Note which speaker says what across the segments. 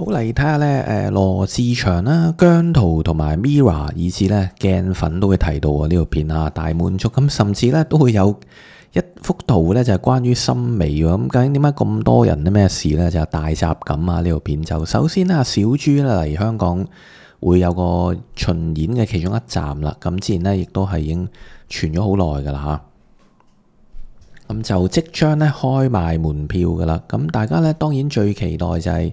Speaker 1: 好嚟睇下咧，诶，罗志祥啦、姜涛同埋 Mira，以至咧镜粉都会提到啊，呢條片啊大满足，咁甚至咧都会有一幅图咧就系关于心美喎，咁究竟点解咁多人啲咩事咧就大集感啊？呢條片就首先咧小猪咧嚟香港会有个巡演嘅其中一站啦，咁之前咧亦都系已经傳咗好耐噶啦吓，咁就即将咧开卖门票噶啦，咁大家咧当然最期待就系。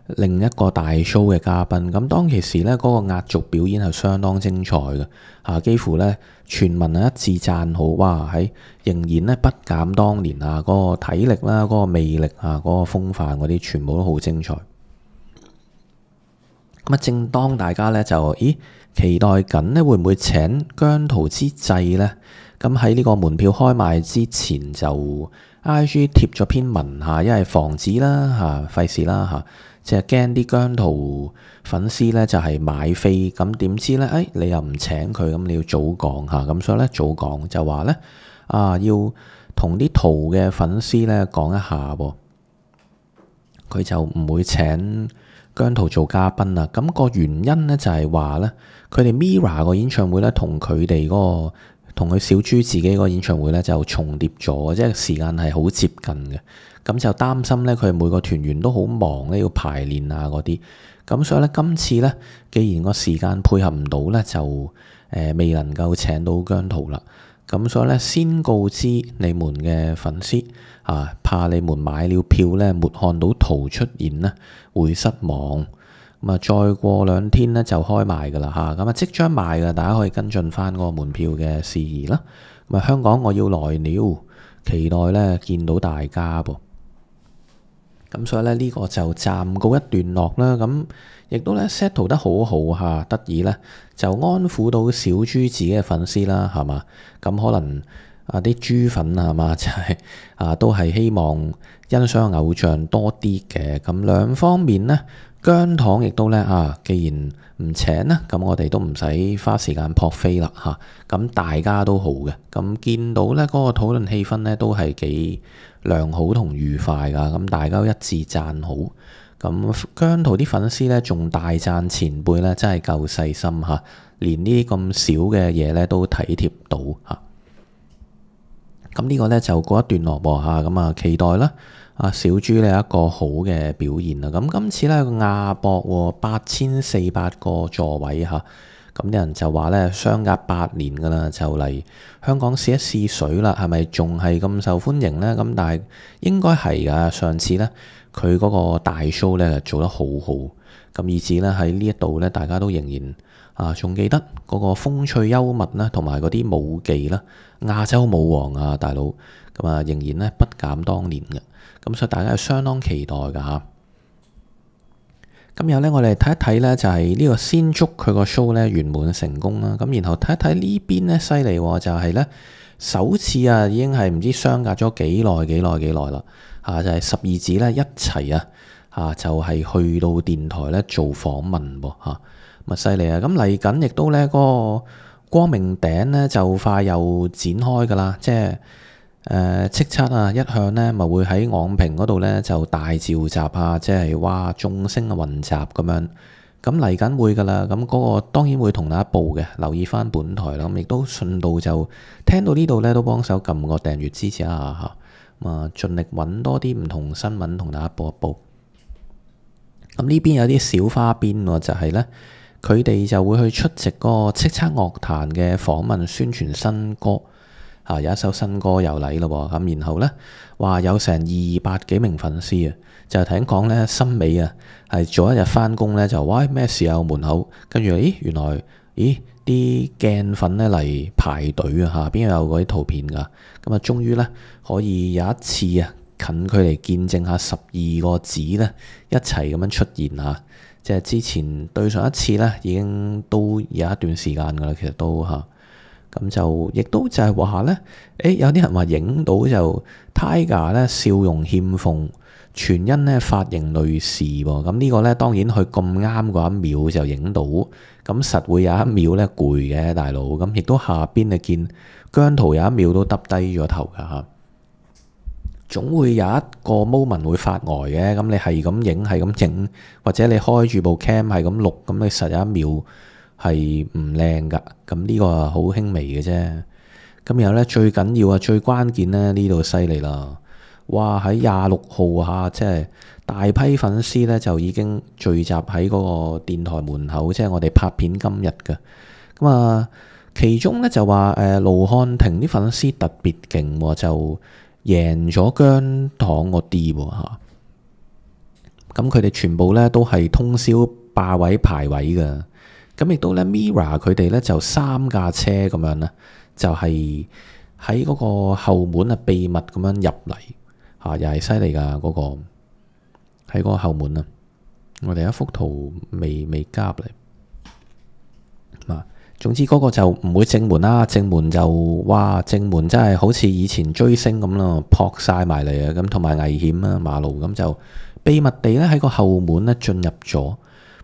Speaker 1: 另一个大 show 嘅嘉宾，咁当其时呢，嗰个压轴表演系相当精彩嘅，吓几乎呢，全民啊一致赞好，哇！喺仍然呢，不减当年啊，嗰个体力啦，嗰个魅力啊，嗰个风范嗰啲，全部都好精彩。咁啊，正当大家呢，就咦期待紧呢，会唔会请姜涛之際呢？咁喺呢个门票开卖之前就。I G 貼咗篇文嚇，因係防止啦嚇，費事啦嚇，即系驚啲姜圖粉絲咧就係買飛，咁點知咧？誒，你又唔請佢，咁你要早講嚇，咁所以咧早講就話咧啊，要同啲圖嘅粉絲咧講一下，佢就唔會請姜圖做嘉賓啦。咁個原因咧就係話咧，佢哋 Mira 個演唱會咧同佢哋嗰個。同佢小豬自己個演唱會咧就重疊咗，即系時間係好接近嘅，咁就擔心咧佢每個團員都好忙咧，要排練啊嗰啲，咁所以咧今次咧既然個時間配合唔到咧，就誒未能夠請到姜圖啦，咁所以咧先告知你們嘅粉絲啊，怕你們買了票咧沒看到圖出現咧會失望。咁啊，再過兩天咧就開賣噶啦嚇，咁啊即將賣嘅，大家可以跟進翻嗰個門票嘅事宜啦。咁啊，香港我要來了，期待咧見到大家噃。咁所以咧，呢個就暫告一段落啦。咁亦都咧 settle 得好好嚇，得意咧就安撫到小豬自己嘅粉絲啦，係嘛？咁可能啊啲豬粉啊嘛，就係啊都係希望欣賞偶像多啲嘅。咁兩方面咧。姜糖亦都呢，啊，既然唔請啦，咁我哋都唔使花時間撲飛啦嚇。咁大家都好嘅，咁見到呢嗰個討論氣氛呢，都係幾良好同愉快噶。咁大家一致讚好。咁姜糖啲粉絲呢，仲大讚前輩呢，真係夠細心嚇，連呢啲咁少嘅嘢呢，都體貼到嚇。咁呢個呢，就過一段蘿蔔嚇，咁啊期待啦。啊！小豬咧一個好嘅表現啦。咁今次咧亞博八千四百個座位嚇，咁人就話咧，相隔八年噶啦，就嚟香港試一試水啦，係咪仲係咁受歡迎咧？咁但係應該係噶，上次咧佢嗰個大 show 咧做得好好，咁以至咧喺呢一度咧，大家都仍然啊，仲記得嗰個風趣幽默啦，同埋嗰啲舞技啦，亞洲舞王啊大佬咁啊，仍然咧不減當年嘅。咁所以大家系相当期待噶吓，咁然咧我哋睇一睇咧就系呢个先祝佢个 show 咧圆满成功啦，咁然后睇一睇呢边咧犀利，就系咧首次啊已经系唔知相隔咗几耐几耐几耐啦吓，就系十二子咧一齐啊吓就系去到电台咧做访问噃吓，咁啊犀利啊，咁嚟紧亦都咧嗰个光明顶咧就快又展开噶啦，即系。诶，叱咤啊，一向呢咪会喺網評嗰度呢就大召集啊，即系哇众星啊混集咁样，咁嚟紧会噶啦，咁嗰个当然会同大家报嘅，留意翻本台啦，咁亦都顺道就听到呢度呢，都帮手揿个订阅支持一下吓，咁啊尽力揾多啲唔同新闻同大家報一報。咁呢边有啲小花边，就系呢，佢哋就会去出席個个叱咤乐坛嘅访问宣传新歌。嚇有一首新歌又嚟咯喎，咁然後咧話有成二百幾名粉絲啊，就聽講咧新美啊係早一日翻工咧就喂咩時候門口，跟住咦原來咦啲鏡粉咧嚟排隊啊嚇，邊有嗰啲圖片噶，咁啊終於咧可以有一次啊近距離見證下十二個字咧一齊咁樣出現啊，即係之前對上一次咧已經都有一段時間噶啦，其實都嚇。咁就亦都就係話呢，誒有啲人話影到就 Tiger 咧笑容欠奉，全因呢髮型類似喎。咁呢個呢，當然佢咁啱嗰一秒就影到，咁實會有一秒呢攰嘅，大佬。咁亦都下邊你見姜圖有一秒都耷低咗頭㗎嚇，總會有一個 moment 會發呆嘅。咁你係咁影係咁影，或者你開住部 cam 係咁錄，咁你實有一秒。系唔靓噶，咁呢个好轻微嘅啫。咁然后咧，最紧要啊，最关键咧呢度犀利啦！哇，喺廿六号下，即系大批粉丝咧就已经聚集喺嗰个电台门口，即系我哋拍片今日嘅。咁啊，其中咧就话诶，卢汉霆啲粉丝特别劲，就赢咗姜糖嗰啲喎吓。咁佢哋全部咧都系通宵霸位排位嘅。咁亦都咧，Mira 佢哋咧就三架车咁样咧，就系喺嗰个后门啊，秘密咁样入嚟，吓又系犀利噶嗰个喺嗰个后门啊！我哋一幅图未未加嚟，啊。总之嗰个就唔会正门啦，正门就哇，正门真系好似以前追星咁啦，扑晒埋嚟啊！咁同埋危险啊马路咁就秘密地咧喺个后门咧进入咗。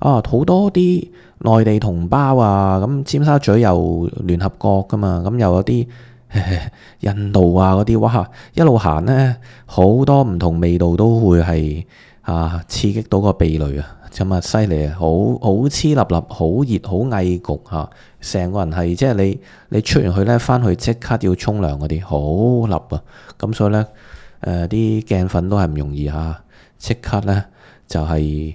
Speaker 1: 啊，好多啲內地同胞啊，咁尖沙咀又聯合國噶嘛，咁又有啲印度啊嗰啲，哇，一路行呢，好多唔同味道都會係啊刺激到個鼻淚啊，咁啊犀利啊，好好黐立立，好熱好翳焗嚇，成個人係即係你你出完去呢，翻去即刻要沖涼嗰啲，好立啊，咁所以呢，誒啲鏡粉都係唔容易嚇，即刻呢，就係。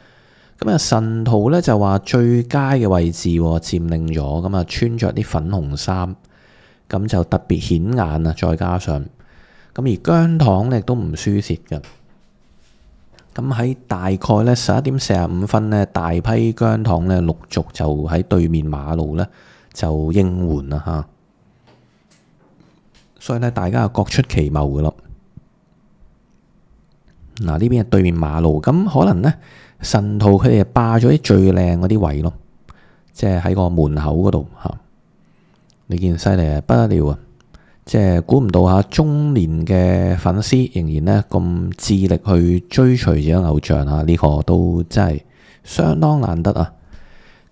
Speaker 1: 咁啊，神徒咧就话最佳嘅位置占领咗，咁啊穿着啲粉红衫，咁就特别显眼啊！再加上，咁而姜糖咧都唔输蚀嘅。咁喺大概咧十一点四十五分咧，大批姜糖咧陆续就喺对面马路咧就应援啦吓。所以咧，大家啊，各出其谋噶啦。嗱，呢邊係對面馬路，咁可能呢，神徒佢哋霸咗啲最靚嗰啲位咯，即係喺個門口嗰度吓。你见犀利啊，不得了啊！即係估唔到吓，中年嘅粉絲仍然呢咁致力去追隨自己偶像啊，呢個都真係相當難得啊！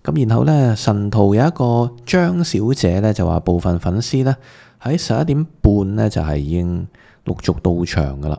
Speaker 1: 咁然後呢，神徒有一個張小姐呢，就話，部分粉絲呢喺十一點半呢就係已經陸續到場噶啦。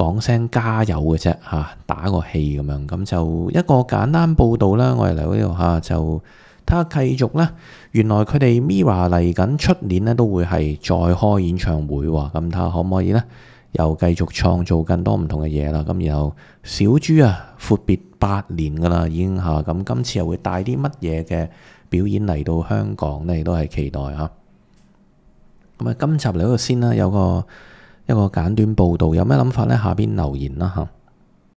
Speaker 1: 讲声加油嘅啫，吓打个气咁样，咁就一个简单报道啦。我哋嚟呢度吓，就睇下继续啦。原来佢哋 Mira 嚟紧出年咧都会系再开演唱会喎。咁睇下可唔可以呢？又继续创造更多唔同嘅嘢啦。咁然后小猪啊阔别八年噶啦，已经吓，咁今次又会带啲乜嘢嘅表演嚟到香港亦都系期待吓。咁啊，今集嚟到先啦，有个。一个简短报道，有咩谂法咧？下边留言啦吓。